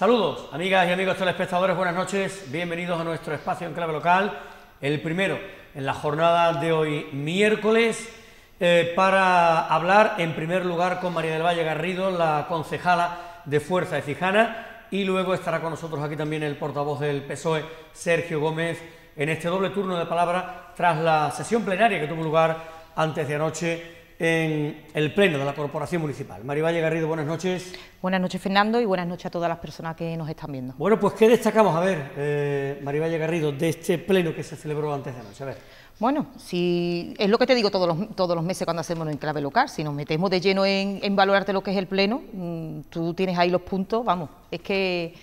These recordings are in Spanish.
Saludos, amigas y amigos telespectadores, buenas noches. Bienvenidos a nuestro espacio en clave local, el primero en la jornada de hoy, miércoles, eh, para hablar en primer lugar con María del Valle Garrido, la concejala de Fuerza de Fijana. y luego estará con nosotros aquí también el portavoz del PSOE, Sergio Gómez, en este doble turno de palabra tras la sesión plenaria que tuvo lugar antes de anoche en el Pleno de la Corporación Municipal. Marivalle Garrido, buenas noches. Buenas noches, Fernando, y buenas noches a todas las personas que nos están viendo. Bueno, pues ¿qué destacamos, a ver, eh, Marivalle Garrido, de este Pleno que se celebró antes de anoche? A ver. Bueno, si es lo que te digo todos los, todos los meses cuando hacemos en clave local, si nos metemos de lleno en, en valorarte lo que es el Pleno, mm, tú tienes ahí los puntos, vamos, es que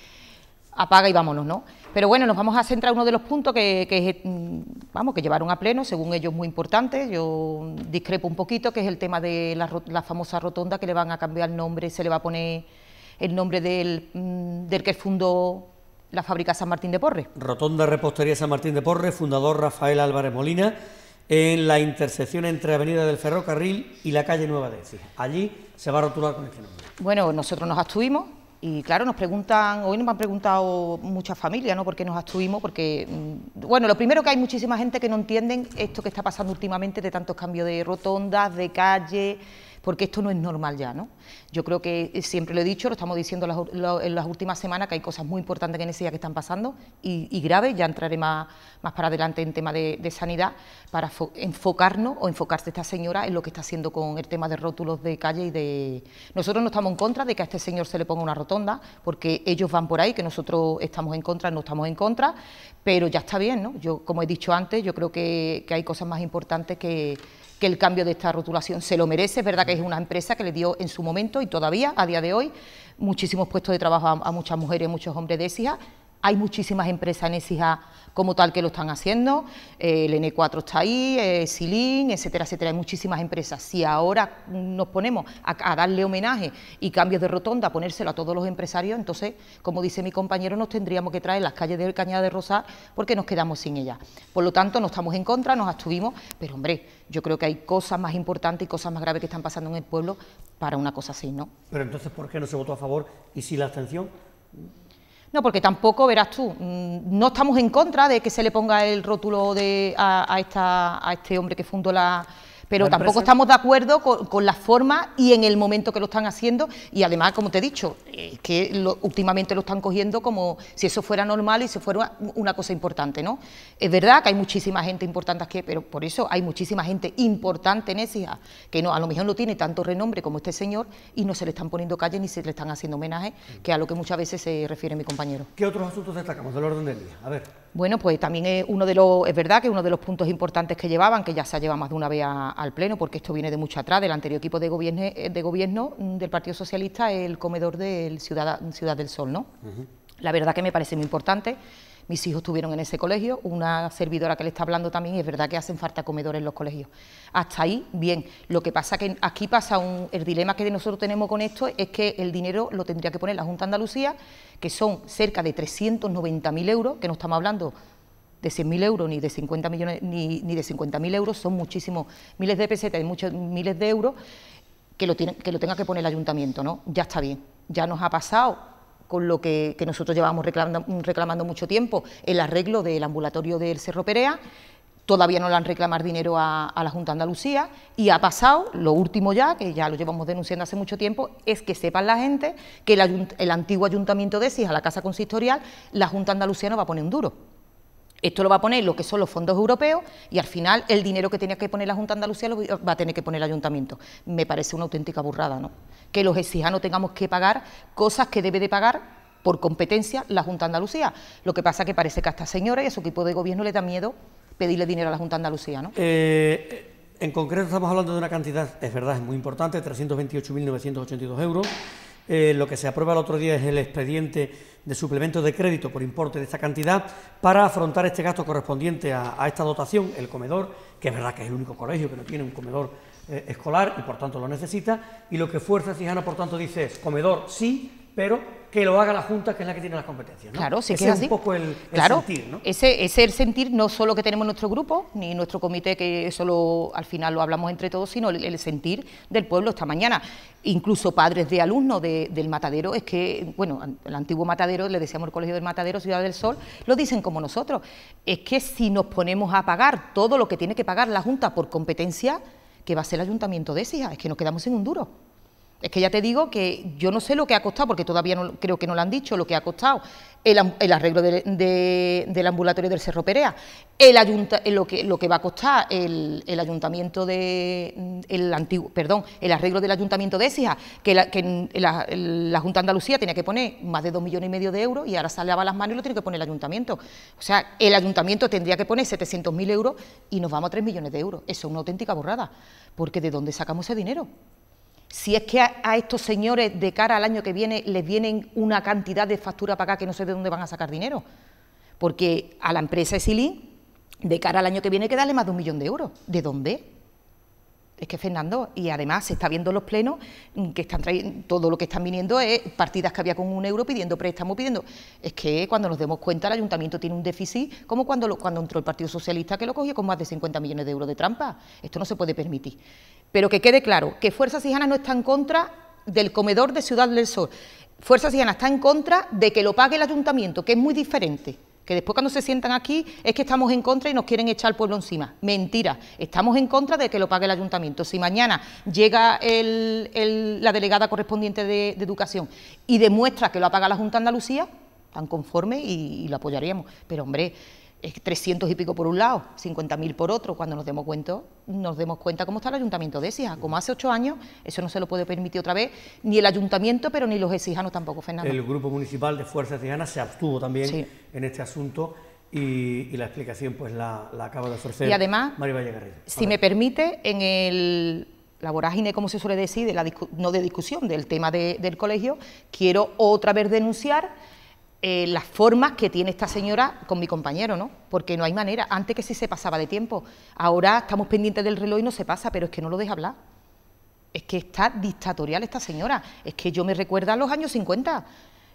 apaga y vámonos, ¿no? Pero bueno, nos vamos a centrar uno de los puntos que, que, mm, vamos, que llevaron a pleno, según ellos muy importante, yo discrepo un poquito, que es el tema de la, famosa rotonda que le van a cambiar el nombre, se le va a poner el nombre del, mm, del que fundó la fábrica San Martín de Porres. Rotonda Repostería San Martín de Porres, fundador Rafael Álvarez Molina, en la intersección entre Avenida del Ferrocarril y la calle Nueva de. Allí se va a rotular con este nombre. Bueno, nosotros nos abstuvimos, y claro, nos preguntan, hoy nos han preguntado muchas familias, ¿no? ¿Por qué nos abstuvimos? Porque, mm, bueno, lo primero que hay muchísima gente que no entienden esto que está pasando últimamente de tantos cambios de rotondas, de calle, porque esto no es normal ya. ¿no? Yo creo que eh, siempre lo he dicho, lo estamos diciendo en las últimas semanas, que hay cosas muy importantes que en ese día que están pasando y, graves, ya entraré más, más para adelante en tema de, sanidad, para enfocarnos o enfocarse esta señora en lo que está haciendo con el tema de rótulos de calle y de... Nosotros no estamos en contra de que a este señor se le ponga una rotonda, porque ellos van por ahí, que nosotros estamos en contra, no estamos en contra, pero ya está bien, ¿no? Yo, como he dicho antes, yo creo que hay cosas más importantes que que el cambio de esta rotulación se lo merece. Es verdad que es una empresa que le dio en su momento y todavía, a día de hoy, muchísimos puestos de trabajo a, muchas mujeres y muchos hombres de esa hay muchísimas empresas en como tal que lo están haciendo, el N4 está ahí, eh, Silin, etcétera, etcétera, hay muchísimas empresas. Si ahora nos ponemos a, darle homenaje y cambios de rotonda, ponérselo a todos los empresarios, entonces, como dice mi compañero, nos tendríamos que traer las calles del Cañada de Rosar... porque nos quedamos sin ellas. Por lo tanto, no estamos en contra, nos abstuvimos, pero hombre, yo creo que hay cosas más importantes y cosas más graves que están pasando en el pueblo para una cosa así, ¿no? Pero entonces, ¿por qué no se votó a favor y si la abstención? No, porque tampoco, verás tú, mm, no estamos en contra de que se le ponga el rótulo de, a, esta, a este hombre que fundó la, pero tampoco estamos de acuerdo con, la forma y en el momento que lo están haciendo. Y además, como te he dicho, eh, que últimamente lo están cogiendo como si eso fuera normal y si fuera una, cosa importante, ¿no? Es verdad que hay muchísima gente importante que pero por eso hay muchísima gente importante en Écija, que no, a lo mejor no tiene tanto renombre como este señor y no se le están poniendo calle ni se le están haciendo homenaje, que a lo que muchas veces se refiere mi compañero. ¿Qué otros asuntos destacamos del orden del día? A ver. Bueno, pues también es uno de los, es verdad que uno de los puntos importantes que llevaban, que ya se ha llevado más de una vez a, al Pleno, porque esto viene de mucho atrás, del anterior equipo de eh, gobierno, mm, del Partido Socialista, el comedor de Ciudad, Ciudad del Sol, ¿no? La verdad que me parece muy importante. Mis hijos estuvieron en ese colegio, una servidora que le está hablando también, y es verdad que hacen falta comedores en los colegios. Hasta ahí, bien. Lo que pasa que aquí pasa un, el dilema que nosotros tenemos con esto es que el dinero lo tendría que poner la Junta de Andalucía, que son cerca de 390.000 euros, que no estamos hablando de 100.000 euros ni de 50 millones ni, de 50.000 euros son muchísimos miles de pesetas y muchos miles de euros que lo tienen que lo tenga que poner el ayuntamiento no ya está bien ya nos ha pasado con lo que, nosotros llevamos reclamando, mucho tiempo el arreglo del ambulatorio del Cerro Perea todavía no le han reclamado dinero a, la Junta Andalucía y ha pasado, lo último ya, que ya lo llevamos denunciando hace mucho tiempo, es que sepan la gente que el, antiguo ayuntamiento de Sis, a la Casa Consistorial, la Junta de Andalucía no va a poner un duro. Esto lo va a poner lo que son los fondos europeos y al final el dinero que tenía que poner la Junta de Andalucía lo va a tener que poner el ayuntamiento. Me parece una auténtica burrada, ¿no? Que los exijanos tengamos que pagar cosas que debe de pagar por competencia la Junta de Andalucía. Lo que pasa es que parece que a esta señora y a su equipo de gobierno le da miedo pedirle dinero a la Junta de Andalucía, ¿no? Eh, en concreto estamos hablando de una cantidad, es verdad, es muy importante, 328.982 euros eh, lo que se aprueba el otro día es el expediente de suplemento de crédito por importe de esta cantidad para afrontar este gasto correspondiente a, esta dotación, el comedor, que es verdad que es el único colegio que no tiene un comedor eh, escolar y por tanto lo necesita, y lo que Fuerza Cijana por tanto dice es comedor sí, pero que lo haga la Junta, que es la que tiene las competencias. ¿no? Claro, sí ese es un poco el, sentir, ¿no? Ese, es el sentir no solo que tenemos nuestro grupo, ni nuestro comité, que eso al final lo hablamos entre todos, sino el, sentir del pueblo esta mañana. Incluso padres de alumnos del Matadero, es que, bueno, el antiguo Matadero, le decíamos el Colegio del Matadero, Ciudad del Sol, lo dicen como nosotros. Es que si nos ponemos a pagar todo lo que tiene que pagar la Junta por competencia, que va a ser el Ayuntamiento de Écija, es que nos quedamos en un duro. Es que ya te digo que yo no sé lo que ha costado, porque todavía creo que no lo han dicho, lo que ha costado el, arreglo del ambulatorio del Cerro Perea, el eh, lo, que, va a costar el, ayuntamiento de mm, el antiguo, perdón, el arreglo del ayuntamiento de Écija, que, la, Junta de Andalucía tenía que poner más de dos millones y medio de euros y ahora se a las manos y lo tiene que poner el ayuntamiento. O sea, el ayuntamiento tendría que poner 700.000 euros y nos vamos a tres millones de euros. Eso es una auténtica borrada, porque ¿de dónde sacamos ese dinero? si es que a, estos señores de cara al año que viene les vienen una cantidad de factura para acá que no sé de dónde van a sacar dinero. Porque a la empresa Esilin, de cara al año que viene, hay que darle más de un millón de euros. ¿De dónde? Es que Fernando, y además se está viendo los plenos mm, que están trayendo, todo lo que están viniendo es partidas que había con un euro pidiendo préstamo, pidiendo. Es que cuando nos demos cuenta, el ayuntamiento tiene un déficit, como cuando, cuando entró el Partido Socialista que lo cogió con más de 50 millones de euros de trampa. Esto no se puede permitir. Pero que quede claro que Fuerzas Cijana no está en contra del comedor de Ciudad del Sol. Fuerzas Sijana está en contra de que lo pague el ayuntamiento, que es muy diferente que después cuando se sientan aquí es que estamos en contra y nos quieren echar al pueblo encima. Mentira, estamos en contra de que lo pague el ayuntamiento. Si mañana llega la delegada correspondiente de, educación y demuestra que lo ha pagado la Junta de Andalucía, tan conforme y, y lo apoyaríamos. Pero hombre, es 300 y pico por un lado, 50.000 por otro, cuando nos demos, cuenta, nos demos cuenta cómo está el ayuntamiento de Écija. Como hace ocho años, eso no se lo puede permitir otra vez, ni el ayuntamiento, pero ni los exijanos tampoco, Fernando. El Grupo Municipal de Fuerzas Ciudadanas se abstuvo también en este asunto y, la explicación pues la, acaba de ofrecer y además, María Valle Garrido. Si me permite, en el la vorágine, como se suele decir, no de discusión, del tema del colegio, quiero otra vez denunciar eh, las formas que tiene esta señora con mi compañero, ¿no? Porque no hay manera. Antes que sí se pasaba de tiempo, ahora estamos pendientes del reloj y no se pasa, pero es que no lo deja hablar. Es que está dictatorial esta señora. Es que yo me recuerda a los años 50.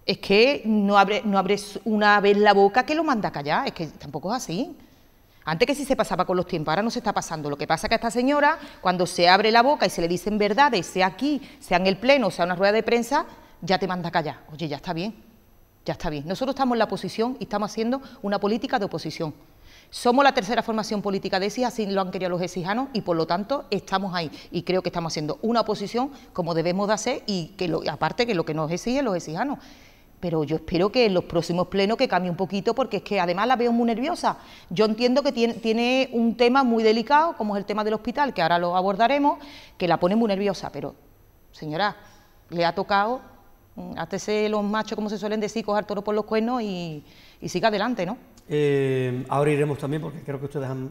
Es que no abre, no abres una vez la boca que lo manda callar. Es que tampoco es así. Antes que sí se pasaba con los tiempos, ahora no se está pasando. Lo que pasa es que a esta señora, cuando se abre la boca y se le dicen verdades, sea aquí, sea en el pleno, sea en una rueda de prensa, ya te manda callar. Oye, ya está bien ya está bien. Nosotros estamos en la oposición y estamos haciendo una política de oposición. Somos la tercera formación política de ESI, así lo han querido los exijanos y por lo tanto estamos ahí. Y creo que estamos haciendo una oposición como debemos de hacer y que aparte que lo que nos exigen los exijanos. Pero yo espero que en los próximos plenos que cambie un poquito porque es que además la veo muy nerviosa. Yo entiendo que tiene un tema muy delicado como es el tema del hospital, que ahora lo abordaremos, que la pone muy nerviosa, pero señora, le ha tocado Mm, hazte los machos, como se suelen decir, coger toro por los cuernos y, y siga adelante, ¿no? Eh, ahora iremos también, porque creo que ustedes han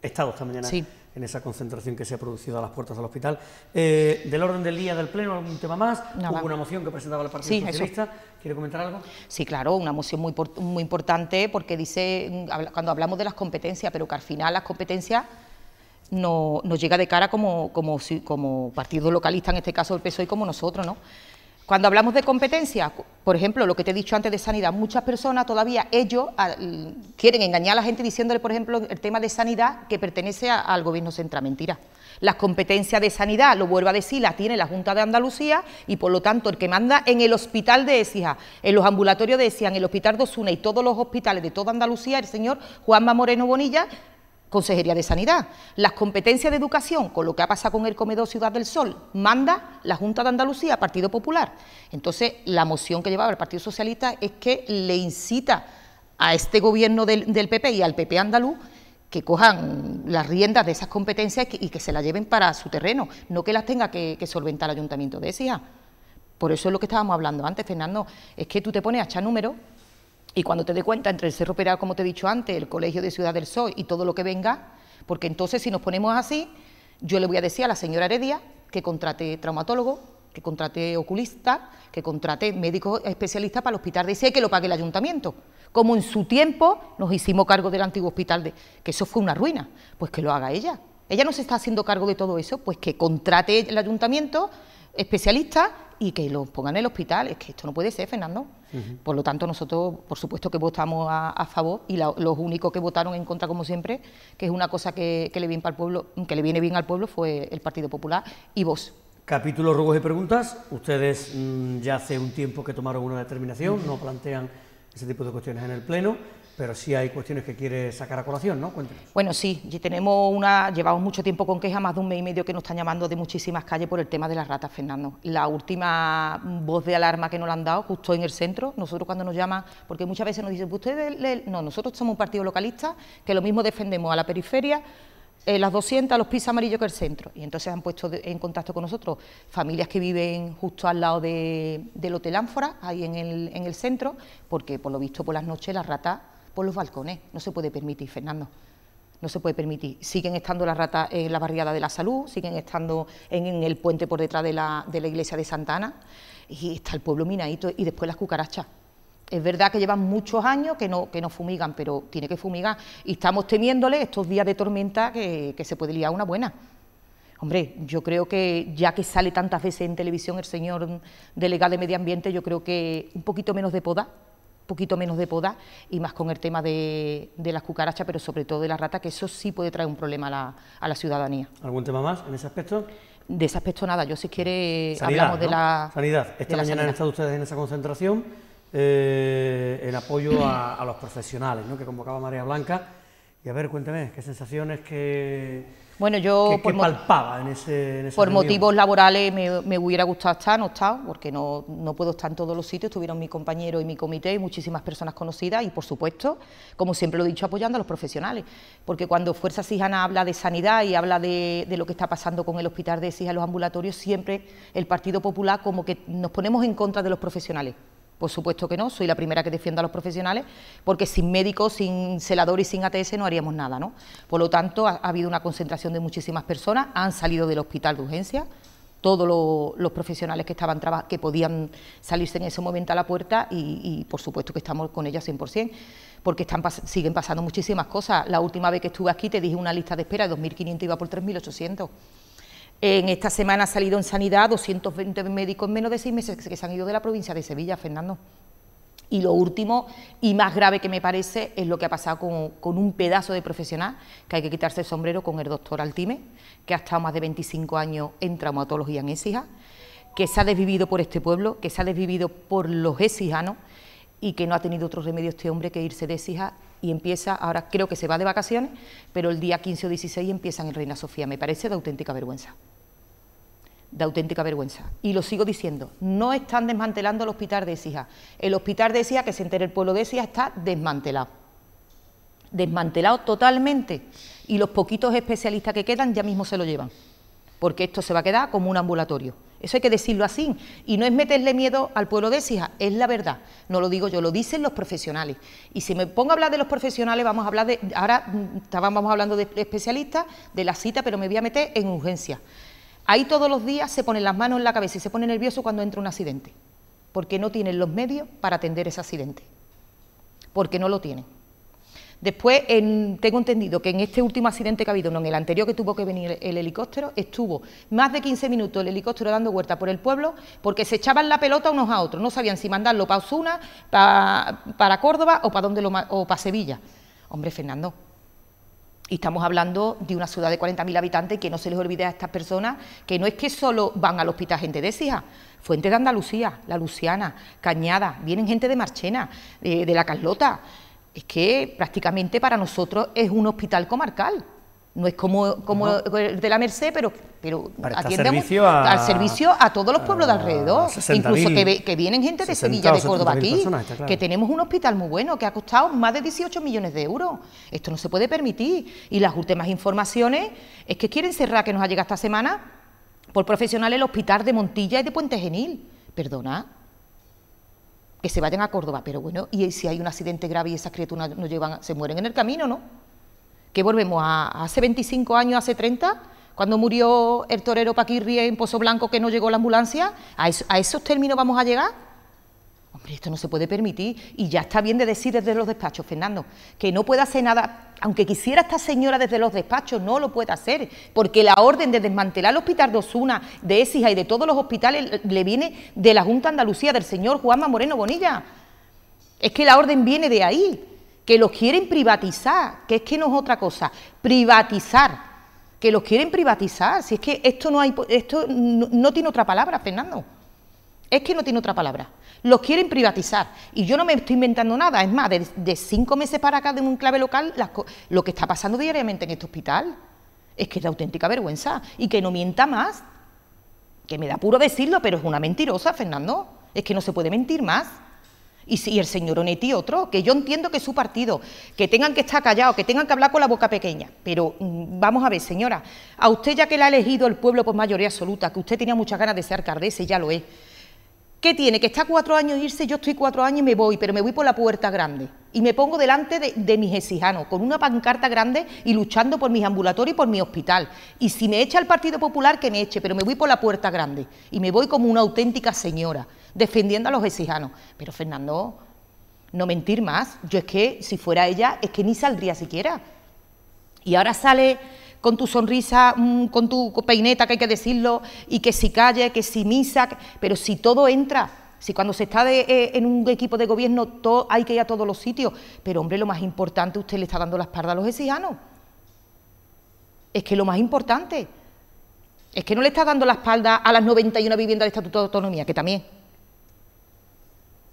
estado esta mañana en esa concentración que se ha producido a las puertas del hospital. Eh, del orden del día del Pleno, algún tema más. Hubo una moción que presentaba la Partido Socialista. ¿Quiere comentar algo? Sí, claro, una moción muy, muy importante porque dice, mm, cuando hablamos de las competencias, pero que al final las competencias nos llega de cara como, como, como partido localista, en este caso el PSOE, como nosotros, ¿no? Cuando hablamos de competencia, por ejemplo, lo que te he dicho antes de sanidad, muchas personas todavía ellos quieren engañar a la gente diciéndole, por ejemplo, el tema de sanidad que pertenece al gobierno central. Mentira. Las competencias de sanidad, lo vuelvo a decir, las tiene la Junta de Andalucía y por lo tanto el que manda en el hospital de Écija, en los ambulatorios de Écija, en el hospital de Osuna y todos los hospitales de toda Andalucía, el señor Juanma Moreno Bonilla, Consejería de Sanidad. Las competencias de educación, con lo que ha pasado con el comedor Ciudad del Sol, manda la Junta de Andalucía, Partido Popular. Entonces, la moción que llevaba el Partido Socialista es que le incita a este gobierno del, PP y al PP andaluz que cojan las riendas de esas competencias y que se las lleven para su terreno, no que las tenga que, solventar el Ayuntamiento de Por eso es lo que estábamos hablando antes, Fernando, es que tú te pones a echar números y cuando te dé cuenta, entre el Cerro operado como te he dicho antes, el Colegio de Ciudad del Sol y todo lo que venga, porque entonces si nos ponemos así, yo le voy a decir a la señora Heredia que contrate traumatólogo, que contrate oculista, que contrate médico especialista para el hospital de ICE, que lo pague el ayuntamiento. Como en su tiempo nos hicimos cargo del antiguo hospital, de, que eso fue una ruina, pues que lo haga ella. Ella no se está haciendo cargo de todo eso, pues que contrate el ayuntamiento especialistas y que los pongan en el hospital. Es que esto no puede ser, Fernando. Por lo tanto, nosotros, por supuesto, que votamos a, favor y los únicos que votaron en contra, como siempre, que es una cosa que, le viene al pueblo, que le viene bien al pueblo, fue el Partido Popular y vos. Capítulo ruegos y preguntas. Ustedes mm, ya hace un tiempo que tomaron una determinación, no plantean ese tipo de cuestiones en el Pleno pero sí hay cuestiones que quiere sacar a colación, ¿no? Bueno, sí, tenemos una, llevamos mucho tiempo con queja, más de un mes y medio que nos están llamando de muchísimas calles por el tema de las ratas, Fernando. La última voz de alarma que nos la han dado, justo en el centro, nosotros cuando nos llaman, porque muchas veces nos dicen, pues ustedes, no, nosotros somos un partido localista, que lo mismo defendemos a la periferia, eh, las 200 los pisos amarillos, que el centro. Y entonces han puesto en contacto con nosotros familias que viven justo al lado del Hotel Ánfora, ahí en el, en el centro, porque por lo visto por las noches las ratas por los balcones. No se puede permitir, Fernando. No se puede permitir. Siguen estando las ratas en la barriada de la salud, siguen estando en, el puente por detrás de la, iglesia de Santana y está el pueblo minadito y después las cucarachas. Es verdad que llevan muchos años que no, que fumigan, pero tiene que fumigar. Y estamos temiéndole estos días de tormenta que, que se puede liar una buena. Hombre, yo creo que ya que sale tantas veces en televisión el señor delegado de Medio Ambiente, yo creo que un poquito menos de poda, poquito menos de poda y más con el tema de, las cucarachas, pero sobre todo de la rata, que eso sí puede traer un problema a la, ciudadanía. ¿Algún tema más en ese aspecto? De ese aspecto nada, yo si quiere hablamos de la... Sanidad, esta mañana han estado ustedes en esa concentración eh, en apoyo a, a, los profesionales, ¿no? que convocaba María Blanca y a ver, cuéntame, ¿qué sensaciones que, bueno, yo por palpaba en ese Por motivos laborales me, hubiera gustado estar, no he estado, porque no, puedo estar en todos los sitios. Estuvieron mi compañero y mi comité y muchísimas personas conocidas y, por supuesto, como siempre lo he dicho, apoyando a los profesionales. Porque cuando Fuerza Sijana habla de sanidad y habla de, lo que está pasando con el hospital de Sija, los ambulatorios, siempre el Partido Popular como que nos ponemos en contra de los profesionales. Por supuesto que no, soy la primera que defienda a los profesionales, porque sin médicos, sin celador y sin ATS no haríamos nada, ¿no? Por lo tanto, ha, habido una concentración de muchísimas personas, han salido del hospital de urgencia, todos los, profesionales que estaban que podían salirse en ese momento a la puerta y, por supuesto que estamos con ellas 100%, porque están siguen pasando muchísimas cosas. La última vez que estuve aquí te dije una lista de espera de 2.500 iba por 3.800. En esta semana ha salido en sanidad 220 médicos en menos de seis meses que se han ido de la provincia de Sevilla, Fernando. Y lo último y más grave que me parece es lo que ha pasado con, un pedazo de profesional, que hay que quitarse el sombrero con el doctor Altime, que ha estado más de 25 años en traumatología en Écija, que se ha desvivido por este pueblo, que se ha desvivido por los exijanos y que no ha tenido otro remedio este hombre que irse de Écija y empieza, ahora creo que se va de vacaciones, pero el día 15 o 16 empiezan en Reina Sofía. Me parece de auténtica vergüenza. De auténtica vergüenza. Y lo sigo diciendo, no están desmantelando el hospital de Esija. El hospital de Esija, que se entera el pueblo de Esija, está desmantelado. Desmantelado totalmente. Y los poquitos especialistas que quedan ya mismo se lo llevan. Porque esto se va a quedar como un ambulatorio. Eso hay que decirlo así. Y no es meterle miedo al pueblo de Écija, es la verdad. No lo digo yo, lo dicen los profesionales. Y si me pongo a hablar de los profesionales, vamos a hablar de. Ahora mm, estábamos hablando de especialistas, de la cita, pero me voy a meter en urgencia. Ahí todos los días se ponen las manos en la cabeza y se pone nerviosos cuando entra un accidente, porque no tienen los medios para atender ese accidente, porque no lo tienen. Después, en, tengo entendido que en este último accidente que ha habido, no en el anterior que tuvo que venir el helicóptero, estuvo más de 15 minutos el helicóptero dando vuelta por el pueblo porque se echaban la pelota unos a otros, no sabían si mandarlo para Osuna, para, Córdoba o para, donde o Sevilla. Hombre, Fernando, y estamos hablando de una ciudad de 40.000 habitantes que no se les olvide a estas personas que no es que solo van al hospital gente de Sija, Fuente de Andalucía, La Luciana, Cañada, vienen gente de Marchena, eh, de La Carlota, es que prácticamente para nosotros es un hospital comarcal. No es como, como el de la Merced, pero, pero al servicio a todos los pueblos de alrededor. Incluso que, vienen gente de Sevilla, de Córdoba aquí, que tenemos un hospital muy bueno que ha costado más de 18 millones de euros. Esto no se puede permitir. Y las últimas informaciones es que quieren cerrar, que nos ha llegado esta semana, por profesional el hospital de Montilla y de Puente Genil. Perdona, que se vayan a Córdoba, pero bueno, y si hay un accidente grave y esas criaturas no, llevan, se mueren en el camino, ¿no? Que volvemos a, hace 25 años, hace 30, cuando murió el torero Paquirri en Pozo Blanco que no llegó la ambulancia, ¿a, a esos términos vamos a llegar? esto no se puede permitir y ya está bien de decir desde los despachos, Fernando, que no puede hacer nada, aunque quisiera esta señora desde los despachos, no lo puede hacer, porque la orden de desmantelar el hospital de Osuna, de Esija y de todos los hospitales le viene de la Junta Andalucía, del señor Juanma Moreno Bonilla. Es que la orden viene de ahí, que los quieren privatizar, que es que no es otra cosa, privatizar, que los quieren privatizar, si es que esto no, hay, esto no tiene otra palabra, Fernando. Es que no tiene otra palabra. Los quieren privatizar. Y yo no me estoy inventando nada. Es más, de, cinco meses para acá de un clave local, lo que está pasando diariamente en este hospital es que es de auténtica vergüenza. Y que no mienta más. Que me da puro decirlo, pero es una mentirosa, Fernando. Es que no se puede mentir más. Y, si, el señor Onetti otro, que yo entiendo que su partido, que tengan que estar callados, que tengan que hablar con la boca pequeña. Pero mm, vamos a ver, señora, a usted ya que le ha elegido el pueblo por mayoría absoluta, que usted tenía muchas ganas de ser alcaldesa y ya lo es, ¿Qué tiene? Que está cuatro años irse, yo estoy cuatro años y me voy, pero me voy por la puerta grande. Y me pongo delante de, mis exijanos, con una pancarta grande y luchando por mis ambulatorios y por mi hospital. Y si me echa el Partido Popular, que me eche, pero me voy por la puerta grande. Y me voy como una auténtica señora, defendiendo a los exijanos. Pero Fernando, no mentir más. Yo es que, si fuera ella, es que ni saldría siquiera. Y ahora sale con tu sonrisa, mm, con tu peineta, que hay que decirlo, y que si calle, que si misa, pero si todo entra, si cuando se está eh, en un equipo de gobierno hay que ir a todos los sitios, pero hombre, lo más importante, usted le está dando la espalda a los exijanos. Es que lo más importante es que no le está dando la espalda a las 91 viviendas de Estatuto de Autonomía, que también.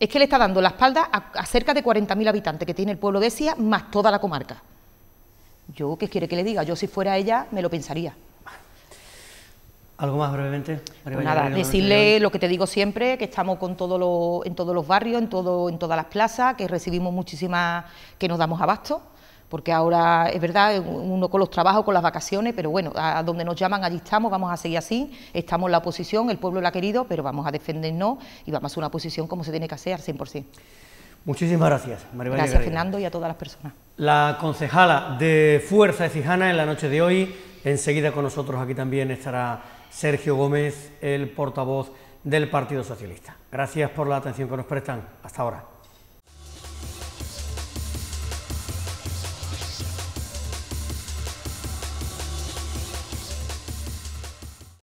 Es que le está dando la espalda a, cerca de 40.000 habitantes que tiene el pueblo de Sia, más toda la comarca. Yo, ¿qué quiere que le diga? Yo si fuera ella, me lo pensaría. ¿Algo más brevemente? nada, decirle lo que te digo siempre, que estamos con todo en todos los barrios, en, todo, en todas las plazas, que recibimos muchísimas, que nos damos abasto, porque ahora es verdad, uno con los trabajos, con las vacaciones, pero bueno, a donde nos llaman, allí estamos, vamos a seguir así, estamos en la oposición, el pueblo la ha querido, pero vamos a defendernos y vamos a hacer una oposición como se tiene que hacer al 100%. Muchísimas gracias, María Gracias, Fernando, y a todas las personas. La concejala de Fuerza de Cijana en la noche de hoy. Enseguida con nosotros aquí también estará Sergio Gómez, el portavoz del Partido Socialista. Gracias por la atención que nos prestan. Hasta ahora.